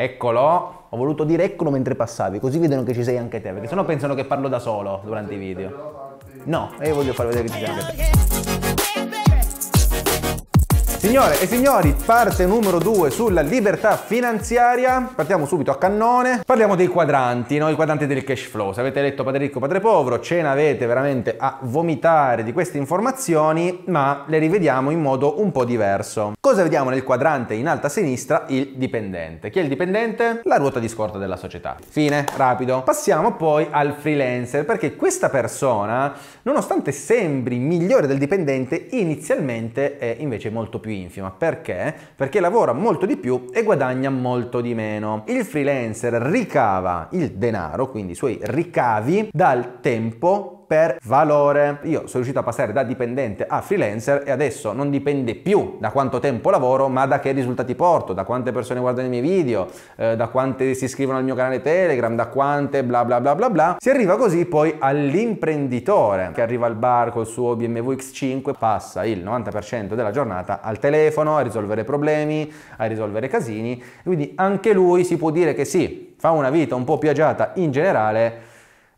Eccolo, ho voluto dire eccolo mentre passavi, così vedono che ci sei anche te, perché sennò pensano che parlo da solo durante i video. No, e eh, voglio far vedere che ci sei anche te. Signore e signori, parte numero 2 sulla libertà finanziaria. Partiamo subito a cannone. Parliamo dei quadranti, no? i quadranti del cash flow. Se avete letto Padre ricco, Padre povero, ce ne avete veramente a vomitare di queste informazioni, ma le rivediamo in modo un po' diverso. Cosa vediamo nel quadrante in alta sinistra? Il dipendente. Chi è il dipendente? La ruota di scorta della società. Fine, rapido. Passiamo poi al freelancer, perché questa persona, nonostante sembri migliore del dipendente, inizialmente è invece molto più infima. Perché? Perché lavora molto di più e guadagna molto di meno. Il freelancer ricava il denaro, quindi i suoi ricavi, dal tempo per valore. Io sono riuscito a passare da dipendente a freelancer e adesso non dipende più da quanto tempo lavoro, ma da che risultati porto, da quante persone guardano i miei video, eh, da quante si iscrivono al mio canale Telegram, da quante bla bla bla bla bla. Si arriva così poi all'imprenditore che arriva al bar col suo BMW X5, passa il 90% della giornata al telefono a risolvere problemi, a risolvere casini, quindi anche lui si può dire che sì, fa una vita un po' piagiata in generale,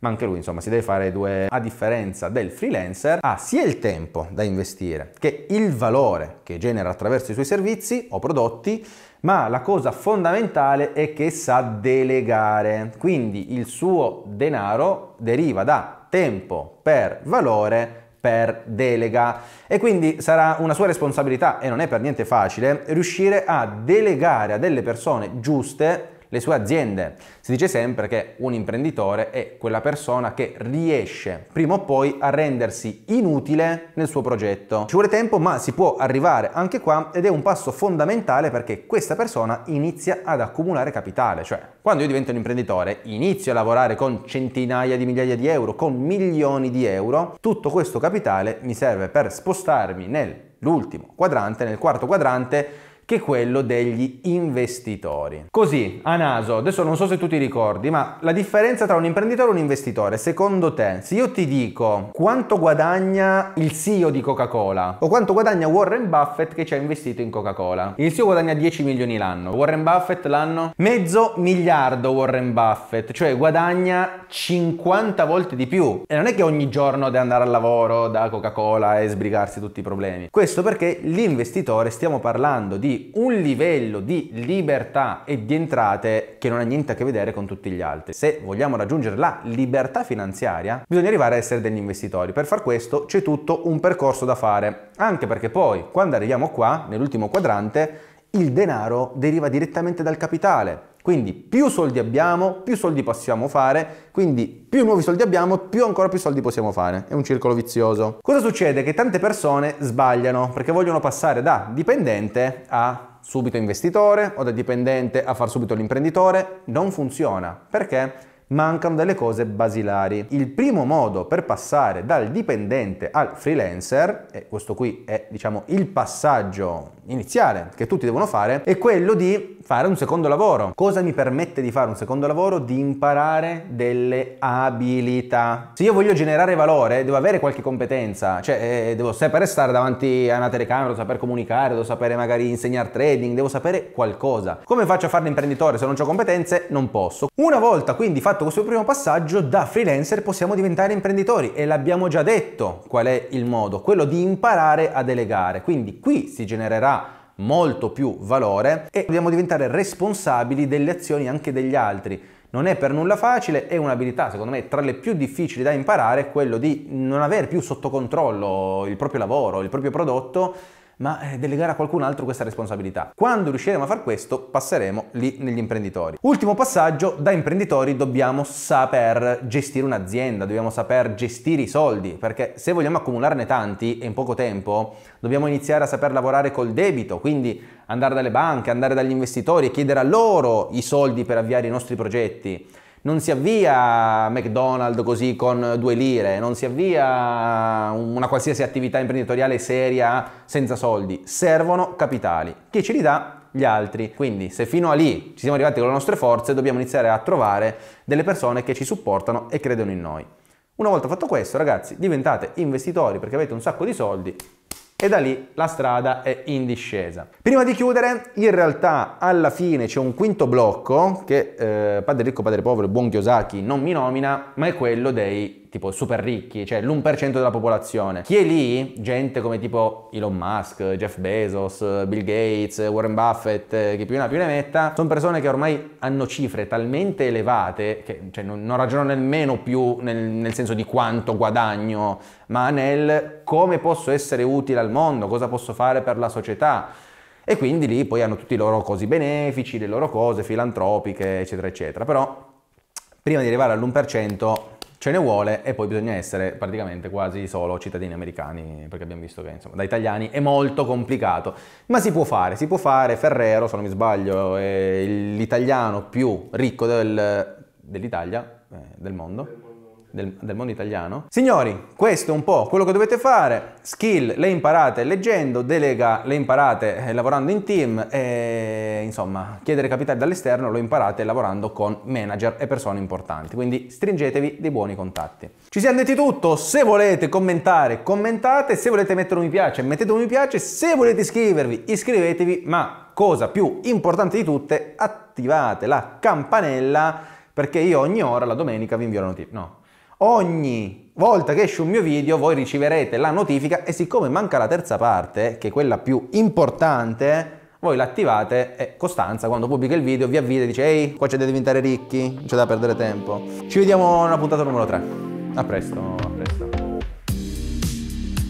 ma anche lui insomma si deve fare due a differenza del freelancer ha sia il tempo da investire che il valore che genera attraverso i suoi servizi o prodotti ma la cosa fondamentale è che sa delegare quindi il suo denaro deriva da tempo per valore per delega e quindi sarà una sua responsabilità e non è per niente facile riuscire a delegare a delle persone giuste le sue aziende. Si dice sempre che un imprenditore è quella persona che riesce prima o poi a rendersi inutile nel suo progetto. Ci vuole tempo ma si può arrivare anche qua ed è un passo fondamentale perché questa persona inizia ad accumulare capitale, cioè quando io divento un imprenditore inizio a lavorare con centinaia di migliaia di euro, con milioni di euro, tutto questo capitale mi serve per spostarmi nell'ultimo quadrante, nel quarto quadrante che quello degli investitori. Così, a naso, adesso non so se tu ti ricordi, ma la differenza tra un imprenditore e un investitore, secondo te, se io ti dico quanto guadagna il CEO di Coca-Cola o quanto guadagna Warren Buffett che ci ha investito in Coca-Cola? Il CEO guadagna 10 milioni l'anno, Warren Buffett l'anno mezzo miliardo Warren Buffett, cioè guadagna 50 volte di più. E non è che ogni giorno deve andare al lavoro da Coca-Cola e sbrigarsi tutti i problemi. Questo perché l'investitore stiamo parlando di un livello di libertà e di entrate che non ha niente a che vedere con tutti gli altri. Se vogliamo raggiungere la libertà finanziaria, bisogna arrivare a essere degli investitori. Per far questo c'è tutto un percorso da fare, anche perché poi quando arriviamo qua, nell'ultimo quadrante, il denaro deriva direttamente dal capitale quindi più soldi abbiamo, più soldi possiamo fare, quindi più nuovi soldi abbiamo, più ancora più soldi possiamo fare. È un circolo vizioso. Cosa succede? Che tante persone sbagliano perché vogliono passare da dipendente a subito investitore o da dipendente a far subito l'imprenditore. Non funziona. Perché? Mancano delle cose basilari. Il primo modo per passare dal dipendente al freelancer, e questo qui è diciamo il passaggio iniziale che tutti devono fare, è quello di fare un secondo lavoro. Cosa mi permette di fare un secondo lavoro? Di imparare delle abilità. Se io voglio generare valore, devo avere qualche competenza, cioè eh, devo sapere stare davanti a una telecamera, devo saper comunicare, devo sapere magari insegnare trading, devo sapere qualcosa. Come faccio a farlo imprenditore se non ho competenze? Non posso. Una volta quindi fatto questo primo passaggio, da freelancer possiamo diventare imprenditori e l'abbiamo già detto qual è il modo, quello di imparare a delegare. Quindi qui si genererà molto più valore e dobbiamo diventare responsabili delle azioni anche degli altri. Non è per nulla facile, è un'abilità secondo me tra le più difficili da imparare, quello di non avere più sotto controllo il proprio lavoro, il proprio prodotto ma eh, delegare a qualcun altro questa responsabilità. Quando riusciremo a far questo, passeremo lì negli imprenditori. Ultimo passaggio, da imprenditori dobbiamo saper gestire un'azienda, dobbiamo saper gestire i soldi, perché se vogliamo accumularne tanti e in poco tempo, dobbiamo iniziare a saper lavorare col debito, quindi andare dalle banche, andare dagli investitori e chiedere a loro i soldi per avviare i nostri progetti non si avvia McDonald's così con due lire, non si avvia una qualsiasi attività imprenditoriale seria senza soldi, servono capitali. Chi ce li dà? Gli altri. Quindi se fino a lì ci siamo arrivati con le nostre forze, dobbiamo iniziare a trovare delle persone che ci supportano e credono in noi. Una volta fatto questo, ragazzi, diventate investitori perché avete un sacco di soldi e da lì la strada è in discesa. Prima di chiudere, in realtà alla fine c'è un quinto blocco che eh, Padre Ricco, Padre Povero Buon Kiyosaki non mi nomina, ma è quello dei tipo super ricchi, cioè l'1% della popolazione. Chi è lì, gente come tipo Elon Musk, Jeff Bezos, Bill Gates, Warren Buffett, eh, chi più ne ha più ne metta, sono persone che ormai hanno cifre talmente elevate che cioè, non, non ragionano nemmeno più nel, nel senso di quanto guadagno, ma nel come posso essere utile al mondo, cosa posso fare per la società e quindi lì poi hanno tutti i loro cosi benefici, le loro cose filantropiche, eccetera, eccetera. Però prima di arrivare all'1% ce ne vuole e poi bisogna essere praticamente quasi solo cittadini americani, perché abbiamo visto che insomma, da italiani è molto complicato, ma si può fare, si può fare, Ferrero se non mi sbaglio è l'italiano più ricco del, dell'Italia, eh, del mondo del, del, mondo italiano. Signori, questo è un po' quello che dovete fare. Skill le imparate leggendo, delega le imparate eh, lavorando in team e insomma, chiedere capitale dall'esterno lo imparate lavorando con manager e persone importanti. Quindi stringetevi dei buoni contatti. Ci siamo detti tutto, se volete commentare, commentate, se volete mettere un mi piace, mettete un mi piace, se volete iscrivervi, iscrivetevi, ma cosa più importante di tutte, attivate la campanella perché io ogni ora la domenica vi invio la notifica. No, Ogni volta che esce un mio video voi riceverete la notifica e siccome manca la terza parte, che è quella più importante, voi l'attivate e Costanza quando pubblica il video vi avvisa e dice ehi, qua c'è da diventare ricchi, non c'è da perdere tempo. Ci vediamo nella puntata numero 3. A presto, a presto.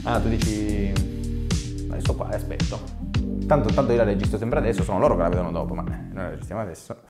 Ah, tu dici... Adesso qua aspetto. Tanto, tanto io la registro sempre adesso, sono loro che la vedono dopo, ma noi la registriamo adesso.